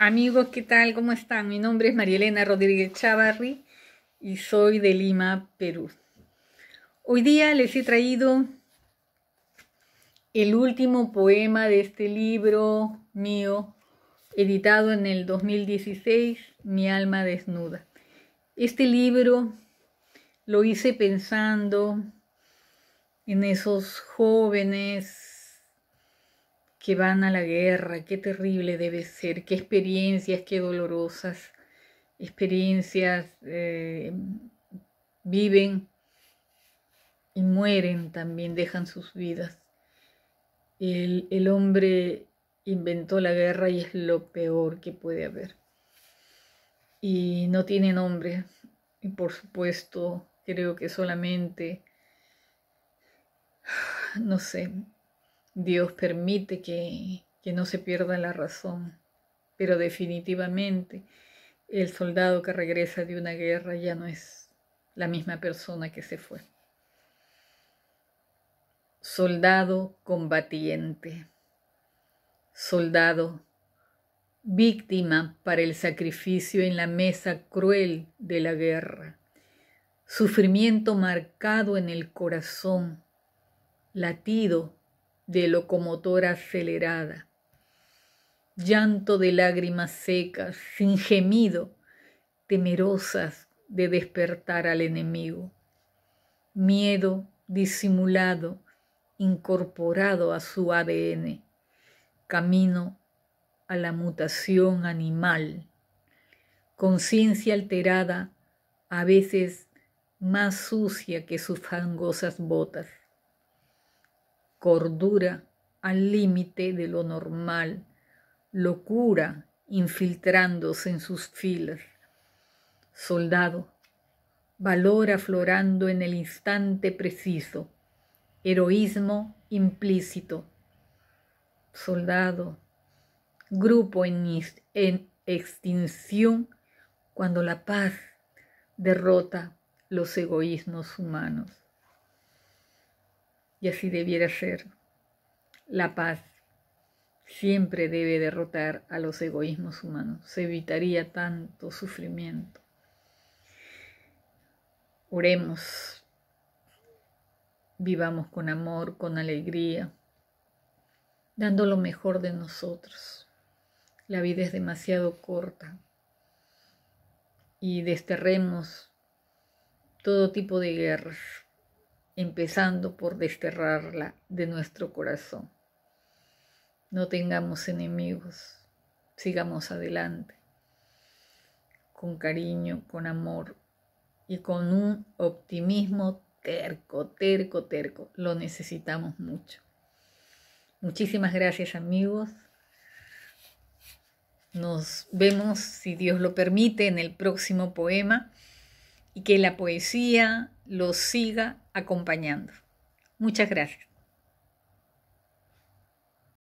Amigos, ¿qué tal? ¿Cómo están? Mi nombre es Marielena Rodríguez Chavarri y soy de Lima, Perú. Hoy día les he traído el último poema de este libro mío, editado en el 2016, Mi alma desnuda. Este libro lo hice pensando en esos jóvenes que van a la guerra, qué terrible debe ser, qué experiencias, qué dolorosas experiencias eh, viven y mueren también, dejan sus vidas. El, el hombre inventó la guerra y es lo peor que puede haber. Y no tiene nombre. Y por supuesto, creo que solamente, no sé, Dios permite que, que no se pierda la razón, pero definitivamente el soldado que regresa de una guerra ya no es la misma persona que se fue. Soldado combatiente, soldado víctima para el sacrificio en la mesa cruel de la guerra, sufrimiento marcado en el corazón, latido de locomotora acelerada. Llanto de lágrimas secas, sin gemido, temerosas de despertar al enemigo. Miedo disimulado, incorporado a su ADN. Camino a la mutación animal. Conciencia alterada, a veces más sucia que sus fangosas botas cordura al límite de lo normal, locura infiltrándose en sus filas. Soldado, valor aflorando en el instante preciso, heroísmo implícito. Soldado, grupo en, extinción cuando la paz derrota los egoísmos humanos y así debiera ser. La paz siempre debe derrotar a los egoísmos humanos. Se evitaría tanto sufrimiento. Oremos, vivamos con amor, con alegría, dando lo mejor de nosotros. La vida es demasiado corta y desterremos todo tipo de guerras empezando por desterrarla de nuestro corazón. No tengamos enemigos, sigamos adelante, con cariño, con amor y con un optimismo terco, terco, terco. Lo necesitamos mucho. Muchísimas gracias amigos. Nos vemos, si Dios lo permite, en el próximo poema y que la poesía los siga acompañando. Muchas gracias.